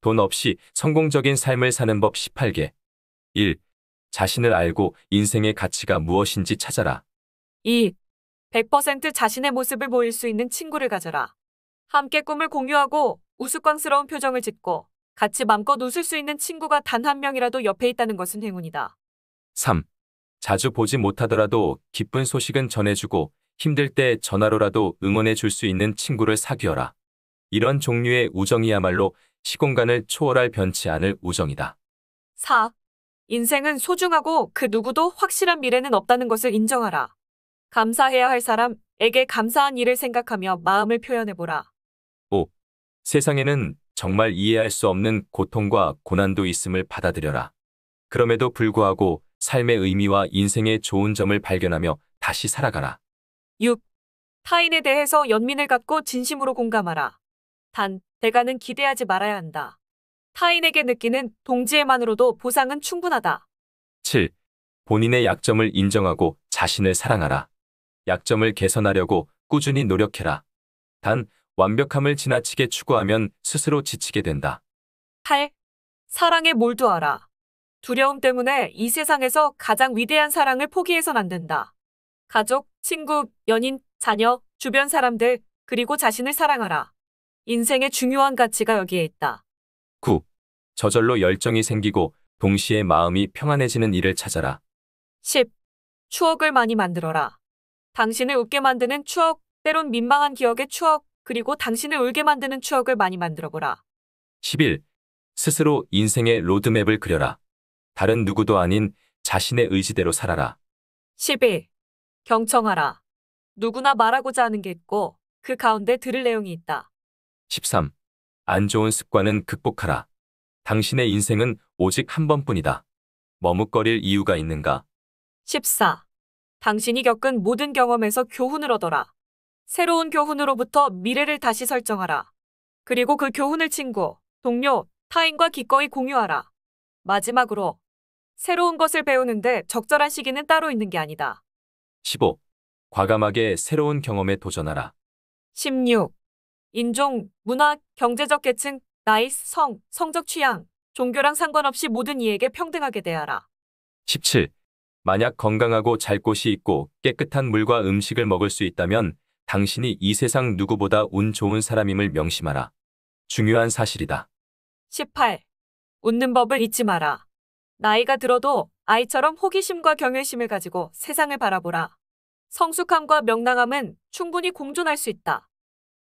돈 없이 성공적인 삶을 사는 법 18개. 1. 자신을 알고 인생의 가치가 무엇인지 찾아라. 2. 100% 자신의 모습을 보일 수 있는 친구를 가져라. 함께 꿈을 공유하고 우스꽝스러운 표정을 짓고 같이 맘껏 웃을 수 있는 친구가 단 한 명이라도 옆에 있다는 것은 행운이다. 3. 자주 보지 못하더라도 기쁜 소식은 전해주고 힘들 때 전화로라도 응원해 줄 수 있는 친구를 사귀어라. 이런 종류의 우정이야말로 시공간을 초월할 변치 않을 우정이다. 4. 인생은 소중하고 그 누구도 확실한 미래는 없다는 것을 인정하라. 감사해야 할 사람에게 감사한 일을 생각하며 마음을 표현해보라. 5. 세상에는 정말 이해할 수 없는 고통과 고난도 있음을 받아들여라. 그럼에도 불구하고 삶의 의미와 인생의 좋은 점을 발견하며 다시 살아가라. 6. 타인에 대해서 연민을 갖고 진심으로 공감하라. 단, 대가는 기대하지 말아야 한다. 타인에게 느끼는 동지애만으로도 보상은 충분하다. 7. 본인의 약점을 인정하고 자신을 사랑하라. 약점을 개선하려고 꾸준히 노력해라. 단, 완벽함을 지나치게 추구하면 스스로 지치게 된다. 8. 사랑에 몰두하라. 두려움 때문에 이 세상에서 가장 위대한 사랑을 포기해선 안 된다. 가족, 친구, 연인, 자녀, 주변 사람들, 그리고 자신을 사랑하라. 인생의 중요한 가치가 여기에 있다. 9. 저절로 열정이 생기고 동시에 마음이 평안해지는 일을 찾아라. 10. 추억을 많이 만들어라. 당신을 웃게 만드는 추억, 때론 민망한 기억의 추억, 그리고 당신을 울게 만드는 추억을 많이 만들어보라. 11. 스스로 인생의 로드맵을 그려라. 다른 누구도 아닌 자신의 의지대로 살아라. 11. 경청하라. 누구나 말하고자 하는 게 있고 그 가운데 들을 내용이 있다. 13. 안 좋은 습관은 극복하라. 당신의 인생은 오직 한 번뿐이다. 머뭇거릴 이유가 있는가? 14. 당신이 겪은 모든 경험에서 교훈을 얻어라. 새로운 교훈으로부터 미래를 다시 설정하라. 그리고 그 교훈을 친구, 동료, 타인과 기꺼이 공유하라. 마지막으로 새로운 것을 배우는데 적절한 시기는 따로 있는 게 아니다. 15. 과감하게 새로운 경험에 도전하라. 16. 인종, 문화, 경제적 계층, 나이, 성, 성적 취향, 종교랑 상관없이 모든 이에게 평등하게 대하라. 17. 만약 건강하고 잘 곳이 있고 깨끗한 물과 음식을 먹을 수 있다면 당신이 이 세상 누구보다 운 좋은 사람임을 명심하라. 중요한 사실이다. 18. 웃는 법을 잊지 마라. 나이가 들어도 아이처럼 호기심과 경외심을 가지고 세상을 바라보라. 성숙함과 명랑함은 충분히 공존할 수 있다.